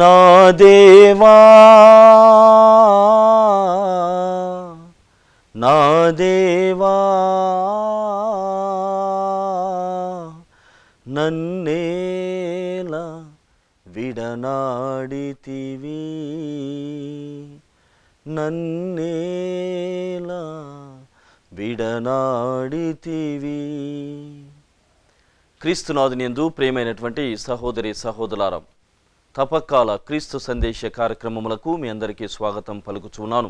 నా దేవా నా దేవా నన్నేల విడనాడితివి నన్నేల విడనాడితివి క్రీస్తునాథుని ఎందు ప్రియమైనటువంటి సహోదరి సహోదరారం తపకాల క్రీస్తు సందేశ కార్యక్రమములకు మీ అందరికీ స్వాగతం పలుకుచున్నాను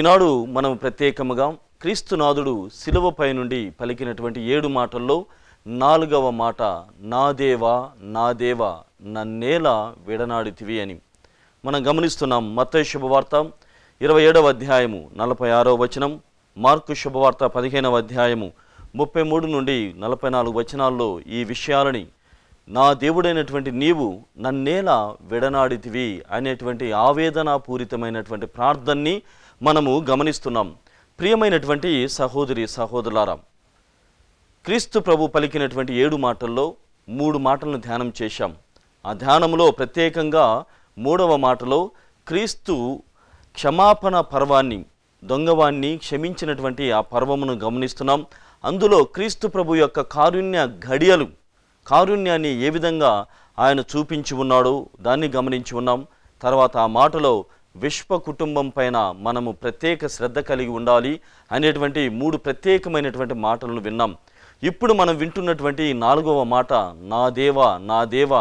ఈనాడు మనం ప్రత్యేకముగా క్రీస్తునాథుడు శిలువపై నుండి పలికినటువంటి ఏడు మాటల్లో నాలుగవ మాట నా దేవా నా దేవా నన్నేలా విడనాడితివి అని మనం గమనిస్తున్నాం మత శుభవార్త ఇరవై ఏడవ అధ్యాయము నలభై ఆరో వచనం మార్కు శుభవార్త పదిహేనవ అధ్యాయము ముప్పై మూడు నుండి నలభై నాలుగు వచనాల్లో ఈ విషయాలని నా దేవుడైనటువంటి నీవు నన్నేలా విడనాడితివి అనేటువంటి ఆవేదనాపూరితమైనటువంటి ప్రార్థనని మనము గమనిస్తున్నాం ప్రియమైనటువంటి సహోదరి సహోదరులారా క్రీస్తు ప్రభు పలికినటువంటి ఏడు మాటల్లో మూడు మాటలను ధ్యానం చేశాం ఆ ధ్యానంలో ప్రత్యేకంగా మూడవ మాటలో క్రీస్తు క్షమాపణ పర్వాన్ని దొంగవాణ్ణి క్షమించినటువంటి ఆ పర్వమును గమనిస్తున్నాం అందులో క్రీస్తు ప్రభు యొక్క కారుణ్య ఘడియలు కారుణ్యాన్ని ఏ విధంగా ఆయన చూపించి ఉన్నాడు దాన్ని గమనించి ఉన్నాం తర్వాత ఆ మాటలో విశ్వ కుటుంబం పైన మనము ప్రత్యేక శ్రద్ధ కలిగి ఉండాలి అనేటువంటి మూడు ప్రత్యేకమైనటువంటి మాటలను విన్నాం ఇప్పుడు మనం వింటున్నటువంటి నాలుగవ మాట నా దేవ నా దేవ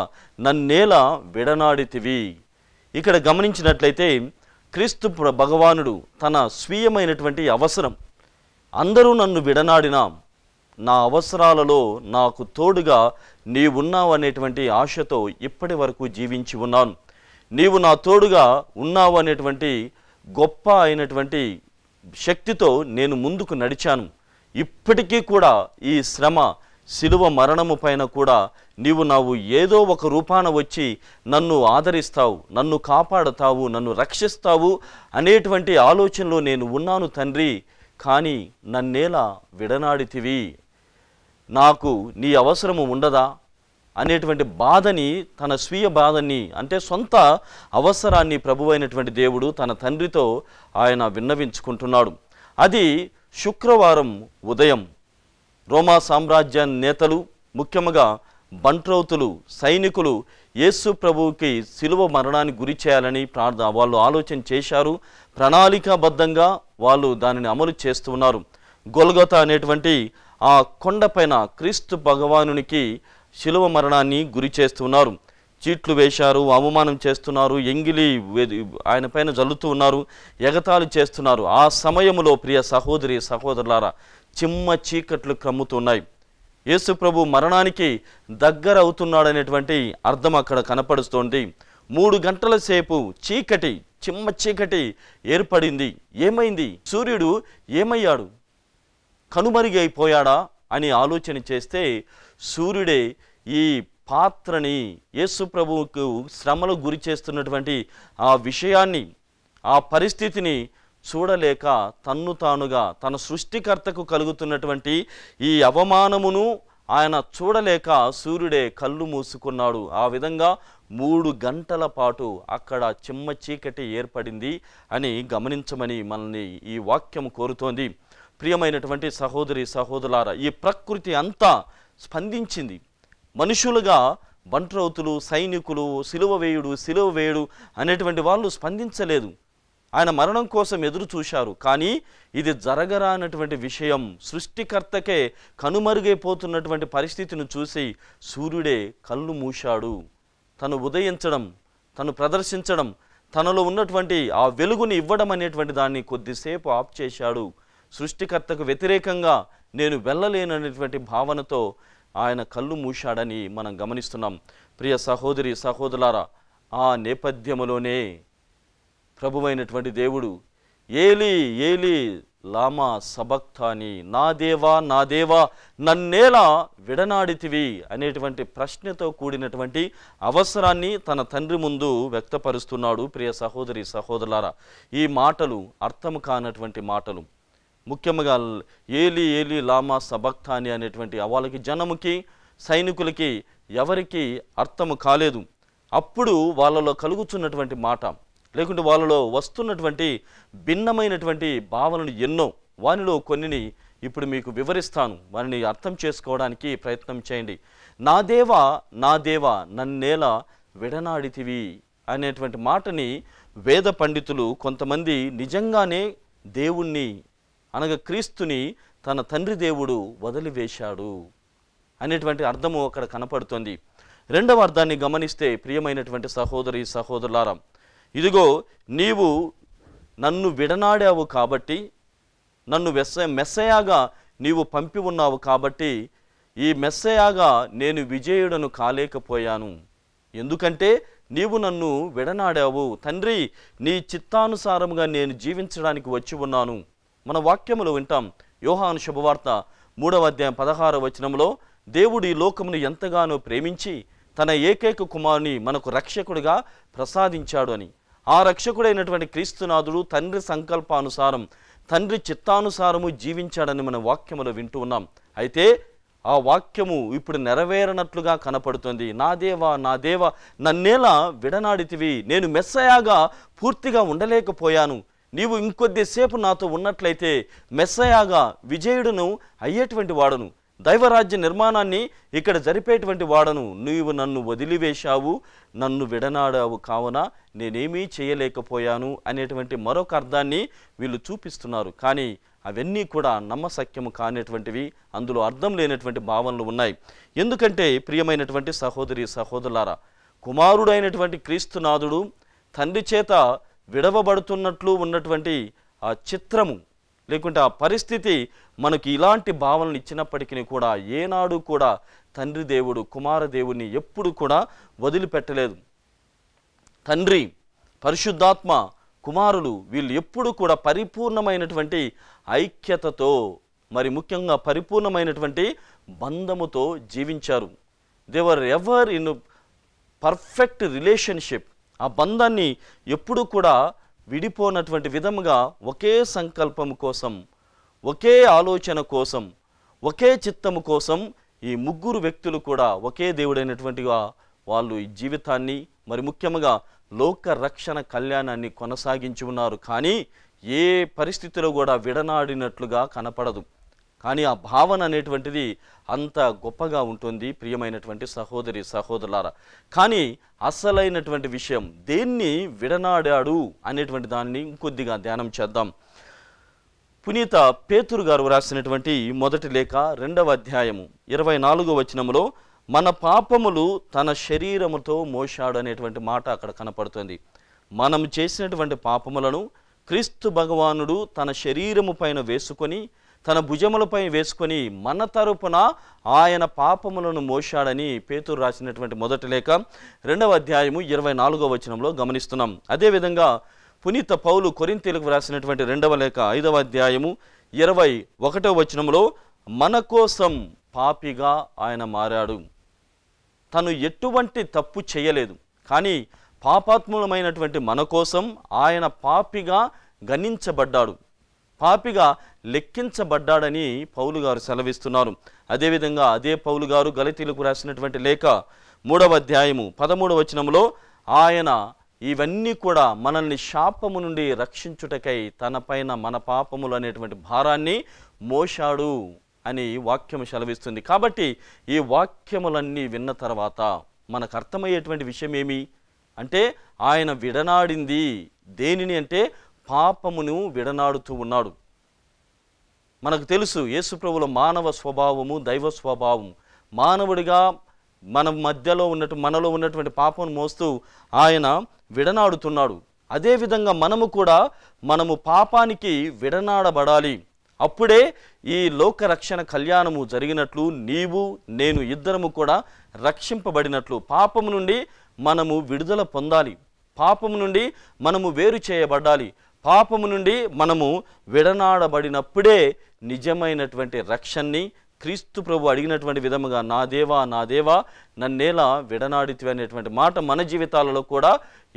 నన్నేలా విడనాడితివి ఇక్కడ గమనించినట్లయితే క్రీస్తు భగవానుడు తన స్వీయమైనటువంటి అవసరం అందరూ నన్ను విడనాడినా నా అవసరాలలో నాకు తోడుగా నీవున్నావు అనేటువంటి ఆశతో ఇప్పటి వరకు జీవించి ఉన్నాను నీవు నా తోడుగా ఉన్నావు అనేటువంటి గొప్ప అయినటువంటి శక్తితో నేను ముందుకు నడిచాను ఇప్పటికీ కూడా ఈ శ్రమ శిలువ మరణము పైన కూడా నీవు నావు ఏదో ఒక రూపాన వచ్చి నన్ను ఆదరిస్తావు నన్ను కాపాడతావు నన్ను రక్షిస్తావు అనేటువంటి ఆలోచనలో నేను ఉన్నాను తండ్రి కానీ నన్నేలా విడనాడితివి నాకు నీ అవసరము ఉండదా అనేటువంటి బాధని తన స్వీయ బాధని అంటే సొంత అవసరాన్ని ప్రభువైనటువంటి దేవుడు తన తండ్రితో ఆయన విన్నవించుకుంటున్నాడు అది శుక్రవారం ఉదయం రోమా సామ్రాజ్య నేతలు ముఖ్యంగా బంట్రౌతులు సైనికులు యేసు ప్రభువుకి శిలువ మరణాన్ని గురి చేయాలని ప్రార్థన వాళ్ళు ఆలోచన చేశారు ప్రణాళికాబద్ధంగా వాళ్ళు దానిని అమలు చేస్తున్నారు గొల్గొత అనేటువంటి ఆ కొండపైన క్రీస్తు భగవానునికి శిలువ మరణాన్ని గురి చేస్తున్నారు చీట్లు వేశారు అవమానం చేస్తున్నారు ఎంగిలి ఆయన పైన జల్లుతూ ఉన్నారు ఎగతాళి చేస్తున్నారు ఆ సమయంలో ప్రియ సహోదరి సహోదరులారా చిమ్మ చీకట్లు కమ్ముతున్నాయి యేసుప్రభు మరణానికి దగ్గర అవుతున్నాడనేటువంటి అర్థం అక్కడ కనపడుస్తోంది మూడు గంటల సేపు చీకటి చిమ్మ చీకటి ఏర్పడింది ఏమైంది సూర్యుడు ఏమయ్యాడు కనుమరుగైపోయాడా అని ఆలోచన చేస్తే సూర్యుడే ఈ పాత్రని యేసుప్రభువుకు శ్రమలు గురి చేస్తున్నటువంటి ఆ విషయాన్ని ఆ పరిస్థితిని చూడలేక తన్ను తానుగా తన సృష్టికర్తకు కలుగుతున్నటువంటి ఈ అవమానమును ఆయన చూడలేక సూర్యుడే కళ్ళు మూసుకున్నాడు ఆ విధంగా మూడు గంటల పాటు అక్కడ చిమ్మ చీకటి ఏర్పడింది అని గమనించమని మనల్ని ఈ వాక్యం కోరుతోంది ప్రియమైనటువంటి సహోదరి సహోదరులార ఈ ప్రకృతి అంతా స్పందించింది మనుషులుగా బంట్రౌతులు సైనికులు సిలువ వేయుడు సిలువ వేయుడు అనేటువంటి వాళ్ళు స్పందించలేదు ఆయన మరణం కోసం ఎదురు చూశారు కానీ ఇది జరగరానటువంటి విషయం సృష్టికర్తకే కనుమరుగైపోతున్నటువంటి పరిస్థితిని చూసి సూర్యుడే కళ్ళు మూశాడు తను ఉదయించడం తను ప్రదర్శించడం తనలో ఉన్నటువంటి ఆ వెలుగుని ఇవ్వడం అనేటువంటి దాన్ని కొద్దిసేపు ఆప్ చేశాడు సృష్టికర్తకు వ్యతిరేకంగా నేను వెళ్ళలేననేటువంటి భావనతో ఆయన కళ్ళు మూశాడని మనం గమనిస్తున్నాం ప్రియ సహోదరి సహోదరులారా ఆ నేపథ్యములోనే ప్రభువైనటువంటి దేవుడు ఏలి ఏలి లామా సబక్తాని నా దేవా నా దేవా నన్నేలా విడనాడితివి అనేటువంటి ప్రశ్నతో కూడినటువంటి అవసరాన్ని తన తండ్రి ముందు వ్యక్తపరుస్తున్నాడు ప్రియ సహోదరి సహోదరులారా ఈ మాటలు అర్థం కానటువంటి మాటలు ముఖ్యంగా ఏలి ఏలి లామా సబక్తాని అనేటువంటి వాళ్ళకి జనముకి సైనికులకి ఎవరికి అర్థము కాలేదు అప్పుడు వాళ్ళలో కలుగుచున్నటువంటి మాట లేకుంటే వాళ్ళలో వస్తున్నటువంటి భిన్నమైనటువంటి భావనలు ఎన్నో వానిలో కొన్నిని ఇప్పుడు మీకు వివరిస్తాను వారిని అర్థం చేసుకోవడానికి ప్రయత్నం చేయండి నా దేవ నా దేవ నన్నేల విడనాడితివి అనేటువంటి మాటని వేద పండితులు కొంతమంది నిజంగానే దేవుణ్ణి అనగా క్రీస్తుని తన తండ్రి దేవుడు వదిలివేశాడు అనేటువంటి అర్థము అక్కడ కనపడుతుంది రెండవ అర్థాన్ని గమనిస్తే ప్రియమైనటువంటి సహోదరి సహోదరులారం ఇదిగో నీవు నన్ను విడనాడావు కాబట్టి నన్ను వెస మెస్సయాగా నీవు పంపి ఉన్నావు కాబట్టి ఈ మెస్సయాగా నేను విజయుడను కాలేకపోయాను ఎందుకంటే నీవు నన్ను విడనాడావు తండ్రి నీ చిత్తానుసారముగా నేను జీవించడానికి వచ్చి ఉన్నాను మన వాక్యములు వింటాం యోహాను శుభవార్త మూడవ అధ్యాయం పదహార వచనంలో దేవుడు ఈ లోకమును ఎంతగానో ప్రేమించి తన ఏకైక కుమారుని మనకు రక్షకుడిగా ప్రసాదించాడు అని ఆ రక్షకుడైనటువంటి క్రీస్తునాథుడు తండ్రి సంకల్పానుసారం తండ్రి చిత్తానుసారము జీవించాడని మన వాక్యములో వింటూ ఉన్నాం అయితే ఆ వాక్యము ఇప్పుడు నెరవేరనట్లుగా కనపడుతుంది నా దేవ నా దేవ నన్నేలా విడనాడితివి నేను మెస్సయాగా పూర్తిగా ఉండలేకపోయాను నీవు ఇంకొద్దిసేపు నాతో ఉన్నట్లయితే మెస్సయాగా విజయుడును అయ్యేటువంటి వాడును దైవరాజ్య నిర్మాణాన్ని ఇక్కడ జరిపేటువంటి వాడను నీవు నన్ను వదిలివేశావు నన్ను విడనాడావు కావున నేనేమీ చేయలేకపోయాను అనేటువంటి మరొక అర్థాన్ని వీళ్ళు చూపిస్తున్నారు కానీ అవన్నీ కూడా నమ్మసక్యము కానిటువంటివి అందులో అర్థం లేనటువంటి భావనలు ఉన్నాయి ఎందుకంటే ప్రియమైనటువంటి సహోదరి సహోదరులారా కుమారుడైనటువంటి క్రీస్తునాథుడు తండ్రి చేత విడవబడుతున్నట్లు ఉన్నటువంటి ఆ చిత్రము లేకుంటే ఆ పరిస్థితి మనకి ఇలాంటి భావనలు ఇచ్చినప్పటికీ కూడా ఏనాడు కూడా తండ్రి దేవుడు కుమార దేవుడిని ఎప్పుడు కూడా వదిలిపెట్టలేదు తండ్రి పరిశుద్ధాత్మ కుమారులు వీళ్ళు ఎప్పుడు కూడా పరిపూర్ణమైనటువంటి ఐక్యతతో మరి ముఖ్యంగా పరిపూర్ణమైనటువంటి బంధముతో జీవించారు they were ever in perfect relationship ఆ బంధాన్ని ఎప్పుడు కూడా విడిపోనటువంటి విధముగా ఒకే సంకల్పం కోసం ఒకే ఆలోచన కోసం ఒకే చిత్తము కోసం ఈ ముగ్గురు వ్యక్తులు కూడా ఒకే దేవుడైనటువంటిగా వాళ్ళు ఈ జీవితాన్ని మరి ముఖ్యంగా లోక రక్షణ కళ్యాణాన్ని కొనసాగించి ఉన్నారు కానీ ఏ పరిస్థితిలో కూడా విడనాడినట్లుగా కనపడదు కానీ ఆ భావన అనేటువంటిది అంత గొప్పగా ఉంటుంది ప్రియమైనటువంటి సహోదరి సహోదరులార కానీ అసలైనటువంటి విషయం దేన్ని విడనాడాడు అనేటువంటి దానిని ఇంకొద్దిగా ధ్యానం చేద్దాం పునీత పేతురు గారు రాసినటువంటి మొదటి లేఖ రెండవ అధ్యాయము ఇరవై నాలుగో వచనంలో మన పాపములు తన శరీరముతో మోశాడు అనేటువంటి మాట అక్కడ కనపడుతుంది మనం చేసినటువంటి పాపములను క్రీస్తు భగవానుడు తన శరీరము పైన వేసుకొని తన భుజములపై వేసుకొని మన తరపున ఆయన పాపములను మోశాడని పేతురు రాసినటువంటి మొదటి లేఖ రెండవ అధ్యాయము ఇరవై నాలుగో వచనంలో గమనిస్తున్నాం అదేవిధంగా పునీత పౌలు కొరింతీలకు రాసినటువంటి రెండవ లేఖ ఐదవ అధ్యాయము ఇరవై ఒకటవ వచనంలో మన కోసం పాపిగా ఆయన మారాడు తను ఎటువంటి తప్పు చేయలేదు కానీ పాపాత్ములమైనటువంటి మన కోసం ఆయన పాపిగా గణించబడ్డాడు పాపిగా లెక్కించబడ్డాడని పౌలు గారు సెలవిస్తున్నారు అదేవిధంగా అదే పౌలు గారు గలతీలకు రాసినటువంటి లేఖ మూడవ అధ్యాయము పదమూడవ వచనంలో ఆయన ఇవన్నీ కూడా మనల్ని శాపము నుండి రక్షించుటకై తనపైన మన పాపములు అనేటువంటి భారాన్ని మోశాడు అని వాక్యము సెలవిస్తుంది కాబట్టి ఈ వాక్యములన్నీ విన్న తర్వాత మనకు అర్థమయ్యేటువంటి విషయం ఏమి అంటే ఆయన విడనాడింది దేనిని అంటే పాపమును విడనాడుతూ ఉన్నాడు మనకు తెలుసు యేసుప్రభుల మానవ స్వభావము దైవ స్వభావం మానవుడిగా మన మధ్యలో ఉన్నట్టు మనలో ఉన్నటువంటి పాపం మోస్తూ ఆయన విడనాడుతున్నాడు అదేవిధంగా మనము కూడా మనము పాపానికి విడనాడబడాలి అప్పుడే ఈ లోక రక్షణ కళ్యాణము జరిగినట్లు నీవు నేను ఇద్దరము కూడా రక్షింపబడినట్లు పాపము నుండి మనము విడుదల పొందాలి పాపము నుండి మనము వేరు చేయబడాలి పాపము నుండి మనము విడనాడబడినప్పుడే నిజమైనటువంటి రక్షణని క్రీస్తు ప్రభు అడిగినటువంటి విధముగా నా దేవా నా దేవా నన్నేలా విడనాడితివి అనేటువంటి మాట మన జీవితాలలో కూడా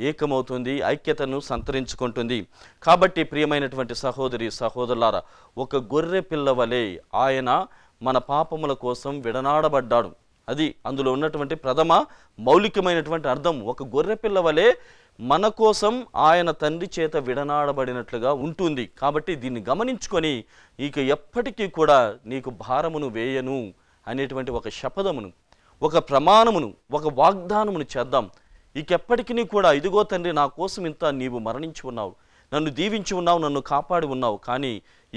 ఏకమవుతుంది ఐక్యతను సంతరించుకుంటుంది కాబట్టి ప్రియమైనటువంటి సహోదరి సహోదరులారా ఒక గొర్రె పిల్లవలే ఆయన మన పాపముల కోసం విడనాడబడ్డాడు అది అందులో ఉన్నటువంటి ప్రథమ మౌలికమైనటువంటి అర్థం ఒక గొర్రె పిల్లవలే మన కోసం ఆయన తండ్రి చేత విడనాడబడినట్లుగా ఉంటుంది కాబట్టి దీన్ని గమనించుకొని ఇక ఎప్పటికీ కూడా నీకు భారమును వేయను అనేటువంటి ఒక శపథమును ఒక ప్రమాణమును ఒక వాగ్దానమును చేద్దాం ఇకెప్పటికీ కూడా ఇదిగో తండ్రి నా కోసం ఇంత నీవు మరణించి ఉన్నావు నన్ను దీవించి ఉన్నావు నన్ను కాపాడి ఉన్నావు కానీ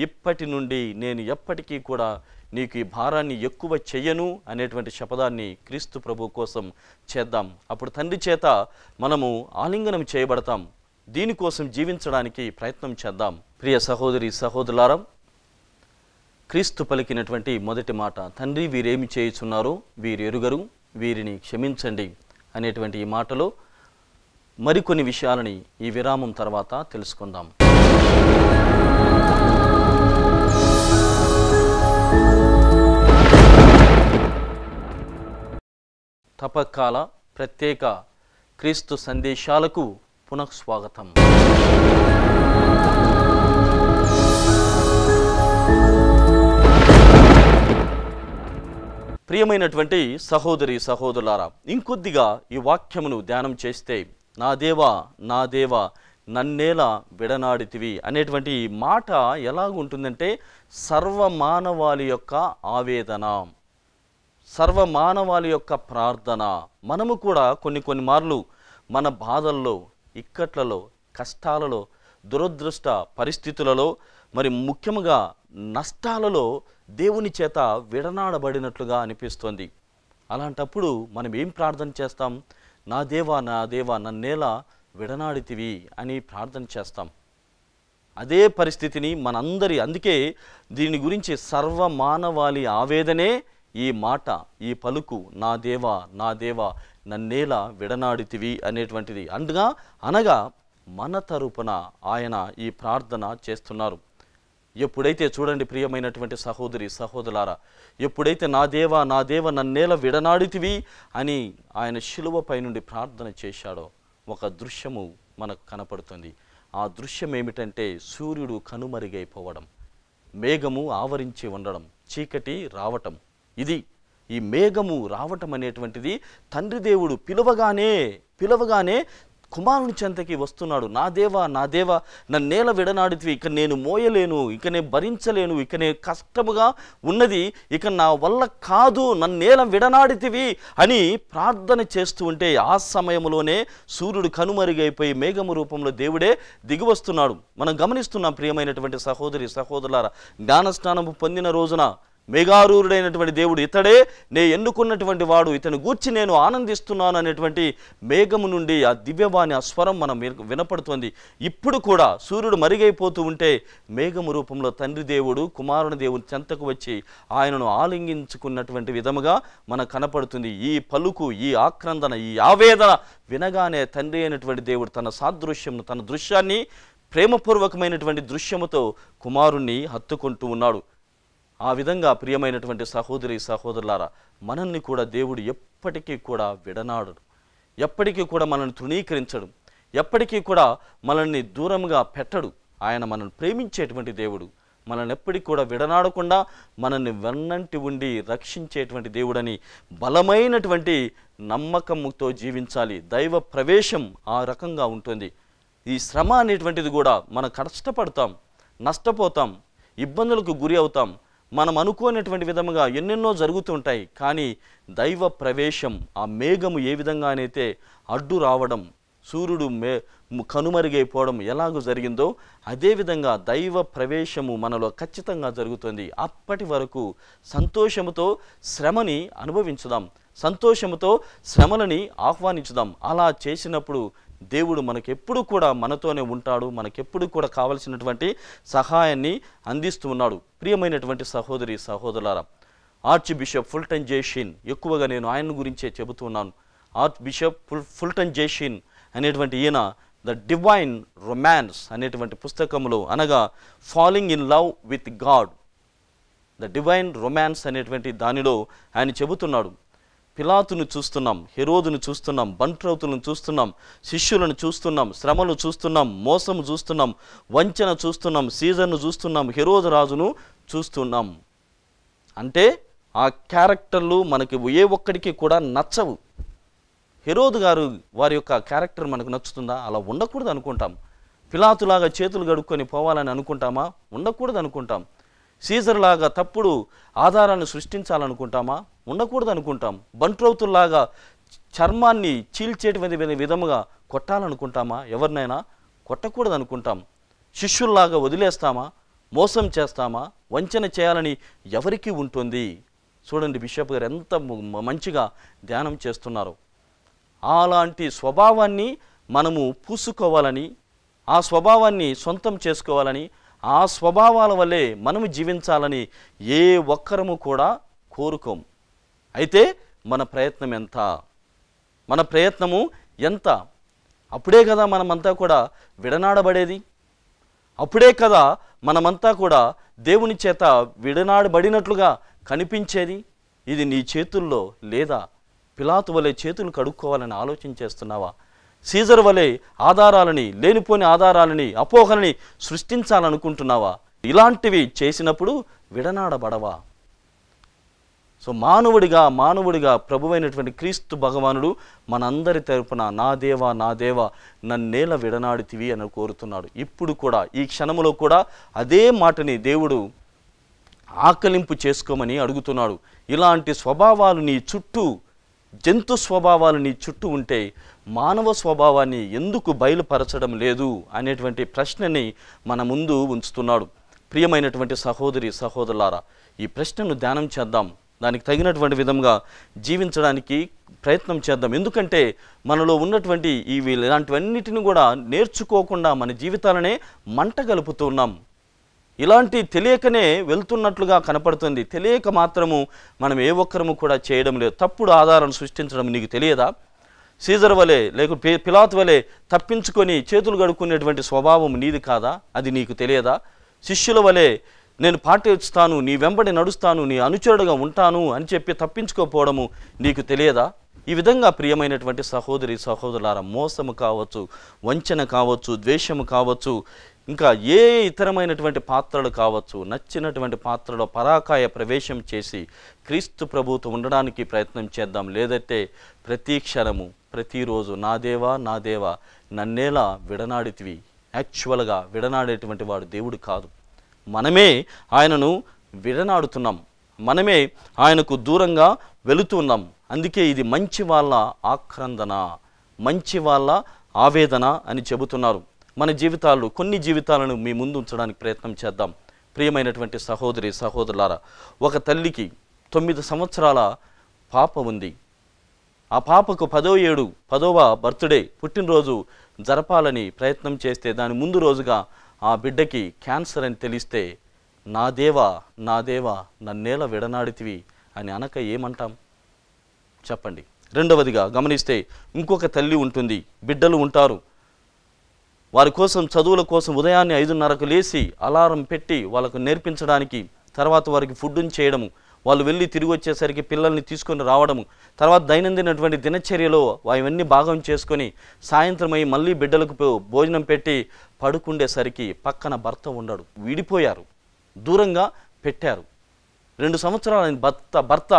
ఇప్పటి నుండి నేను ఎప్పటికీ కూడా నీకు ఈ భారాన్ని ఎక్కువ చెయ్యను అనేటువంటి శపథాన్ని క్రీస్తు ప్రభు కోసం చేద్దాం అప్పుడు తండ్రి చేత మనము ఆలింగనం చేయబడతాం దీనికోసం జీవించడానికి ప్రయత్నం చేద్దాం ప్రియ సహోదరి సహోదరులారం క్రీస్తు పలికినటువంటి మొదటి మాట తండ్రి వీరేమి చేయుచున్నారో వీరు ఎరుగరు వీరిని క్షమించండి అనేటువంటి ఈ మాటలో మరికొన్ని విషయాలని ఈ విరామం తర్వాత తెలుసుకుందాం తపకాల ప్రత్యేక క్రీస్తు సందేశాలకు పునఃస్వాగతం ప్రియమైనటువంటి సహోదరి సహోదరులారా ఇంకొద్దిగా ఈ వాక్యమును ధ్యానం చేస్తే నా దేవా నా దేవా నన్నేలా విడనాడితివి అనేటువంటి మాట ఎలాగుంటుందంటే సర్వమానవాళి యొక్క ఆవేదన సర్వ మానవాళి యొక్క ప్రార్థన మనము కూడా కొన్ని కొన్ని మార్లు మన బాధల్లో ఇక్కట్లలో కష్టాలలో దురదృష్ట పరిస్థితులలో మరి ముఖ్యంగా నష్టాలలో దేవుని చేత విడనాడబడినట్లుగా అనిపిస్తుంది అలాంటప్పుడు మనం ఏం ప్రార్థన చేస్తాం నా దేవా నా దేవా నన్నేలా విడనాడితివి అని ప్రార్థన చేస్తాం అదే పరిస్థితిని మనందరి అందుకే దీని గురించి సర్వ మానవాళి ఆవేదనే ఈ మాట ఈ పలుకు నా దేవా నా దేవా నన్నేలా విడనాడితివి అనేటువంటిది అందుగా అనగా మన తరపున ఆయన ఈ ప్రార్థన చేస్తున్నారు ఎప్పుడైతే చూడండి ప్రియమైనటువంటి సహోదరి సహోదరారా ఎప్పుడైతే నా దేవ నా దేవ నన్నేల విడనాడితివి అని ఆయన శిలువపై నుండి ప్రార్థన చేశాడో ఒక దృశ్యము మనకు కనపడుతుంది ఆ దృశ్యం ఏమిటంటే సూర్యుడు కనుమరుగైపోవడం మేఘము ఆవరించి ఉండడం చీకటి రావటం ఇది ఈ మేఘము రావటం అనేటువంటిది తండ్రి దేవుడు పిలవగానే పిలవగానే కుమారుని చెంతకి వస్తున్నాడు నా దేవా నా దేవా నన్నేల విడనాడితివి ఇక నేను మోయలేను ఇక నేను భరించలేను ఇక నేను కష్టముగా ఉన్నది ఇక నా వల్ల కాదు నన్నేల విడనాడితివి అని ప్రార్థన చేస్తూ ఉంటే ఆ సమయంలోనే సూర్యుడు కనుమరుగైపోయి మేఘము రూపంలో దేవుడే దిగివస్తున్నాడు మనం గమనిస్తున్నాం ప్రియమైనటువంటి సహోదరి సహోదరులారా జ్ఞానస్నానము పొందిన రోజున మేఘారూరుడైనటువంటి దేవుడు ఇతడే నే ఎన్నుకున్నటువంటి వాడు ఇతను గూర్చి నేను ఆనందిస్తున్నాను అనేటువంటి మేఘము నుండి ఆ దివ్యవాణి ఆ స్వరం మనం వినపడుతుంది ఇప్పుడు కూడా సూర్యుడు మరిగైపోతూ ఉంటే మేఘము రూపంలో తండ్రి దేవుడు కుమారుని దేవుని చెంతకు వచ్చి ఆయనను ఆలింగించుకున్నటువంటి విధముగా మనకు కనపడుతుంది ఈ పలుకు ఈ ఆక్రందన ఈ ఆవేదన వినగానే తండ్రి అయినటువంటి దేవుడు తన సాదృశ్యం తన దృశ్యాన్ని ప్రేమపూర్వకమైనటువంటి దృశ్యముతో కుమారుణ్ణి హత్తుకుంటూ ఉన్నాడు ఆ విధంగా ప్రియమైనటువంటి సహోదరి సహోదరులారా మనల్ని కూడా దేవుడు ఎప్పటికీ కూడా విడనాడు ఎప్పటికీ కూడా మనల్ని తృణీకరించడు ఎప్పటికీ కూడా మనల్ని దూరంగా పెట్టడు ఆయన మనల్ని ప్రేమించేటువంటి దేవుడు మనల్ని ఎప్పటికి కూడా విడనాడకుండా మనల్ని వెన్నంటి ఉండి రక్షించేటువంటి దేవుడని బలమైనటువంటి నమ్మకముతో జీవించాలి దైవ ప్రవేశం ఆ రకంగా ఉంటుంది ఈ శ్రమ అనేటువంటిది కూడా మనం కష్టపడతాం నష్టపోతాం ఇబ్బందులకు గురి అవుతాం మనం అనుకోనటువంటి విధముగా ఎన్నెన్నో జరుగుతుంటాయి కానీ దైవ ప్రవేశం ఆ మేఘము ఏ విధంగానైతే అడ్డు రావడం సూర్యుడు మే కనుమరుగైపోవడం ఎలాగో జరిగిందో అదేవిధంగా దైవ ప్రవేశము మనలో ఖచ్చితంగా జరుగుతుంది అప్పటి వరకు సంతోషముతో శ్రమని అనుభవించుదాం సంతోషముతో శ్రమలని ఆహ్వానించుదాం అలా చేసినప్పుడు దేవుడు మనకెప్పుడు కూడా మనతోనే ఉంటాడు మనకెప్పుడు కూడా కావలసినటువంటి సహాయాన్ని అందిస్తూ ఉన్నాడు ప్రియమైనటువంటి సహోదరి సహోదరులారా ఆర్చ్ బిషప్ ఫుల్టన్ జేషిన్ ఎక్కువగా నేను ఆయన గురించే చెబుతున్నాను ఆర్చ్ బిషప్ ఫుల్ ఫుల్టన్ జేషిన్ అనేటువంటి ఈయన ద డివైన్ రొమాన్స్ అనేటువంటి పుస్తకంలో అనగా falling in love with God the divine romance అనేటువంటి దానిలో ఆయన చెబుతున్నాడు పిలాతును చూస్తున్నాం హెరోదును చూస్తున్నాం బంట్రౌతులను చూస్తున్నాం శిష్యులను చూస్తున్నాం శ్రమలు చూస్తున్నాం మోసము చూస్తున్నాం వంచన చూస్తున్నాం సీజన్ను చూస్తున్నాం హెరోదు రాజును చూస్తున్నాం అంటే ఆ క్యారెక్టర్లు మనకి ఏ ఒక్కడికి కూడా నచ్చవు హెరోదు గారు వారి యొక్క క్యారెక్టర్ మనకు నచ్చుతుందా అలా ఉండకూడదు అనుకుంటాం పిలాతులాగా చేతులు గడుక్కొని పోవాలని అనుకుంటామా ఉండకూడదు అనుకుంటాం సీజర్లాగా తప్పుడు ఆధారాన్ని సృష్టించాలనుకుంటామా ఉండకూడదు అనుకుంటాం బంట్రౌతుల్లాగా చర్మాన్ని చీల్చేటువంటి విధముగా కొట్టాలనుకుంటామా ఎవరినైనా కొట్టకూడదు అనుకుంటాం శిష్యుల్లాగా వదిలేస్తామా మోసం చేస్తామా వంచన చేయాలని ఎవరికీ ఉంటుంది చూడండి బిషప్ గారు ఎంత మంచిగా ధ్యానం చేస్తున్నారు అలాంటి స్వభావాన్ని మనము పూసుకోవాలని ఆ స్వభావాన్ని సొంతం చేసుకోవాలని ఆ స్వభావాల వల్లే మనము జీవించాలని ఏ ఒక్కరము కూడా కోరుకోం అయితే మన ప్రయత్నం ఎంత మన ప్రయత్నము ఎంత అప్పుడే కదా మనమంతా కూడా విడనాడబడేది అప్పుడే కదా మనమంతా కూడా దేవుని చేత విడనాడబడినట్లుగా కనిపించేది ఇది నీ చేతుల్లో లేదా పిలాతు వలె చేతులు కడుక్కోవాలని ఆలోచన చేస్తున్నావా సీజర్ వలె ఆధారాలని లేనిపోని ఆధారాలని అపోహలని సృష్టించాలనుకుంటున్నావా ఇలాంటివి చేసినప్పుడు విడనాడబడవా సో మానవుడిగా మానవుడిగా ప్రభువైనటువంటి క్రీస్తు భగవానుడు మనందరి తరపున నా దేవా నా దేవా నన్నేల విడనాడితివి అని కోరుతున్నాడు ఇప్పుడు కూడా ఈ క్షణములో కూడా అదే మాటని దేవుడు ఆకలింపు చేసుకోమని అడుగుతున్నాడు ఇలాంటి స్వభావాలు నీ చుట్టూ జంతు స్వభావాలు నీ చుట్టూ ఉంటే మానవ స్వభావాన్ని ఎందుకు బయలుపరచడం లేదు అనేటువంటి ప్రశ్నని మన ముందు ఉంచుతున్నాడు ప్రియమైనటువంటి సహోదరి సహోదరులారా ఈ ప్రశ్నను ధ్యానం చేద్దాం దానికి తగినటువంటి విధంగా జీవించడానికి ప్రయత్నం చేద్దాం ఎందుకంటే మనలో ఉన్నటువంటి ఇవి ఇలాంటివన్నిటిని కూడా నేర్చుకోకుండా మన జీవితాలనే మంట కలుపుతున్నాం ఇలాంటి తెలియకనే వెళ్తున్నట్లుగా కనపడుతుంది తెలియక మాత్రము మనం ఏ ఒక్కరము కూడా చేయడం లేదు తప్పుడు ఆధారాన్ని సృష్టించడం నీకు తెలియదా సీజర్ వలె లేక పిలాత్ వలె తప్పించుకొని చేతులు గడుక్కునేటువంటి స్వభావం నీది కాదా అది నీకు తెలియదా శిష్యుల వలె నేను పాటిస్తాను నీ వెంబడి నడుస్తాను నీ అనుచరుడుగా ఉంటాను అని చెప్పి తప్పించుకోపోవడము నీకు తెలియదా ఈ విధంగా ప్రియమైనటువంటి సహోదరి సహోదరుల మోసము కావచ్చు వంచన కావచ్చు ద్వేషము కావచ్చు ఇంకా ఏ ఇతరమైనటువంటి పాత్రలు కావచ్చు నచ్చినటువంటి పాత్రలో పరాకాయ ప్రవేశం చేసి క్రీస్తు ప్రభుత్వం ఉండడానికి ప్రయత్నం చేద్దాం లేదైతే ప్రతి క్షణము ప్రతిరోజు నా దేవా నా దేవా నన్నేలా విడనాడితివి యాక్చువల్గా విడనాడేటువంటి వాడు దేవుడు కాదు మనమే ఆయనను విడనాడుతున్నాం మనమే ఆయనకు దూరంగా వెళుతున్నాం అందుకే ఇది మంచి వాళ్ళ ఆక్రందన మంచి వాళ్ళ ఆవేదన అని చెబుతున్నారు మన జీవితాలు కొన్ని జీవితాలను మీ ముందు ఉంచడానికి ప్రయత్నం చేద్దాం ప్రియమైనటువంటి సహోదరి సహోదరులారా ఒక తల్లికి తొమ్మిది సంవత్సరాల పాప ఉంది ఆ పాపకు పదో ఏడు పదవ బర్త్డే పుట్టినరోజు జరపాలని ప్రయత్నం చేస్తే దాని ముందు రోజుగా ఆ బిడ్డకి క్యాన్సర్ అని తెలిస్తే నా దేవా నా దేవా నన్నేల విడనాడితివి అని అనక ఏమంటాం చెప్పండి రెండవదిగా గమనిస్తే ఇంకొక తల్లి ఉంటుంది బిడ్డలు ఉంటారు వారి కోసం చదువుల కోసం ఉదయాన్నే ఐదున్నరకు లేచి అలారం పెట్టి వాళ్ళకు నేర్పించడానికి తర్వాత వారికి ఫుడ్ని చేయడము వాళ్ళు వెళ్ళి తిరిగి వచ్చేసరికి పిల్లల్ని తీసుకొని రావడము తర్వాత దైనందినటువంటి దినచర్యలో అవన్నీ భాగం చేసుకొని సాయంత్రం అయి మళ్ళీ బిడ్డలకు భోజనం పెట్టి పడుకుండేసరికి పక్కన భర్త ఉండడు విడిపోయారు దూరంగా పెట్టారు రెండు సంవత్సరాల భర్త భర్త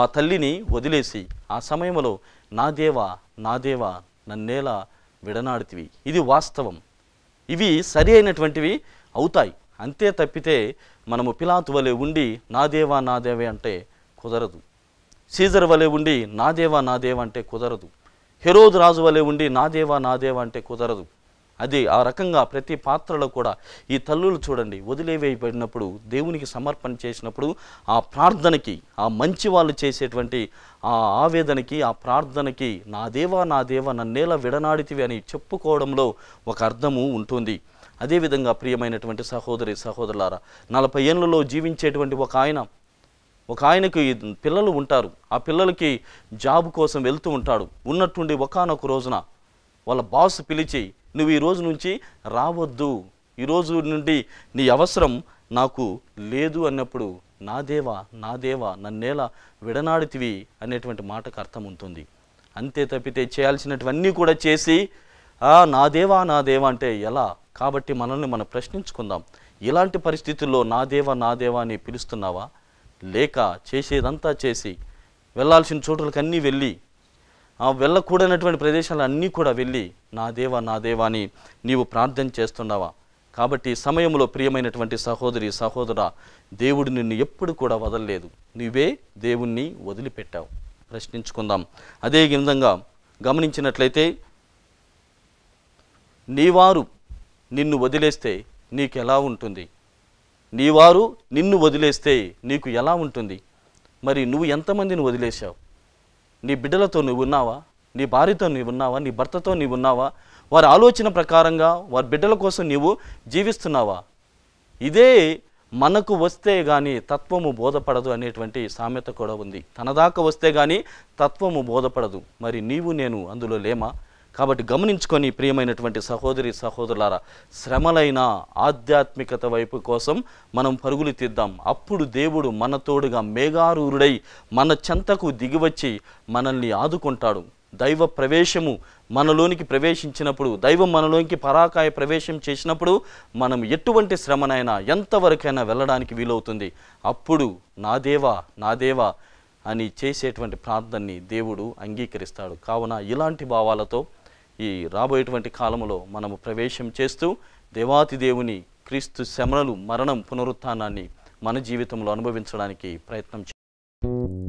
ఆ తల్లిని వదిలేసి ఆ సమయంలో నా దేవా నా దేవా నన్నేలా విడనాడుతివి ఇది వాస్తవం ఇవి సరి అయినటువంటివి అవుతాయి అంతే తప్పితే మనము పిలాతు వలె ఉండి నా దేవా నా దేవే అంటే కుదరదు సీజర్ వలె ఉండి నా దేవా నా దేవ అంటే కుదరదు హెరోద్ రాజు వలె ఉండి నా దేవా నా దేవ అంటే కుదరదు అది ఆ రకంగా ప్రతి పాత్రలో కూడా ఈ తల్లులు చూడండి వదిలేవేయబడినప్పుడు దేవునికి సమర్పణ చేసినప్పుడు ఆ ప్రార్థనకి ఆ మంచి వాళ్ళు చేసేటువంటి ఆ ఆవేదనకి ఆ ప్రార్థనకి నా దేవా నా దేవా నన్నేల విడనాడితివి అని చెప్పుకోవడంలో ఒక అర్థము ఉంటుంది అదేవిధంగా ప్రియమైనటువంటి సహోదరి సహోదరులారా నలభై ఏళ్ళలో జీవించేటువంటి ఒక ఆయన ఒక ఆయనకు పిల్లలు ఉంటారు ఆ పిల్లలకి జాబ్ కోసం వెళ్తూ ఉంటాడు ఉన్నట్టుండి ఒకనొక రోజున వాళ్ళ బాస్ పిలిచి నువ్వు ఈ రోజు నుంచి రావద్దు ఈరోజు నుండి నీ అవసరం నాకు లేదు అన్నప్పుడు నా దేవా నా దేవా నన్నేలా విడనాడితివి అనేటువంటి మాటకు అర్థం ఉంటుంది అంతే తప్పితే చేయాల్సినటువన్నీ కూడా చేసి నా దేవా నా దేవా అంటే ఎలా కాబట్టి మనల్ని మనం ప్రశ్నించుకుందాం ఇలాంటి పరిస్థితుల్లో నా దేవా నా దేవా అని పిలుస్తున్నావా లేక చేసేదంతా చేసి వెళ్ళాల్సిన చోటులకన్నీ వెళ్ళి ఆ వెళ్ళకూడనటువంటి ప్రదేశాలన్నీ కూడా వెళ్ళి నా దేవ నా దేవా అని నీవు ప్రార్థన చేస్తున్నావా కాబట్టి సమయంలో ప్రియమైనటువంటి సహోదరి సహోదర దేవుడు నిన్ను ఎప్పుడు కూడా వదలలేదు నువ్వే దేవుణ్ణి వదిలిపెట్టావు ప్రశ్నించుకుందాం అదే విధంగా గమనించినట్లయితే నీవారు నిన్ను వదిలేస్తే నీకు ఎలా ఉంటుంది నీవారు నిన్ను వదిలేస్తే నీకు ఎలా ఉంటుంది మరి నువ్వు ఎంతమందిని వదిలేశావు నీ బిడ్డలతో నువ్వు ఉన్నావా నీ భార్యతో నీవు ఉన్నావా నీ భర్తతో నీవు ఉన్నావా వారి ఆలోచన ప్రకారంగా వారి బిడ్డల కోసం నీవు జీవిస్తున్నావా ఇదే మనకు వస్తే కానీ తత్వము బోధపడదు అనేటువంటి సామెత కూడా ఉంది తనదాకా వస్తే కానీ తత్వము బోధపడదు మరి నీవు నేను అందులో లేమా కాబట్టి గమనించుకొని ప్రియమైనటువంటి సహోదరి సహోదరులారా శ్రమలైన ఆధ్యాత్మికత వైపు కోసం మనం పరుగులు తీద్దాం అప్పుడు దేవుడు మన తోడుగా మేఘారూరుడై మన చెంతకు దిగివచ్చి మనల్ని ఆదుకుంటాడు దైవ ప్రవేశము మనలోనికి ప్రవేశించినప్పుడు దైవం మనలోనికి పరాకాయ ప్రవేశం చేసినప్పుడు మనం ఎటువంటి శ్రమనైనా ఎంతవరకైనా వెళ్ళడానికి వీలవుతుంది అప్పుడు నా దేవా నా దేవా అని చేసేటువంటి ప్రార్థనని దేవుడు అంగీకరిస్తాడు కావున ఇలాంటి భావాలతో ఈ రాబోయేటువంటి కాలంలో మనము ప్రవేశం చేస్తూ దేవాతి దేవుని క్రీస్తు శమనలు మరణం పునరుత్నాన్ని మన జీవితంలో అనుభవించడానికి ప్రయత్నం చేస్తాం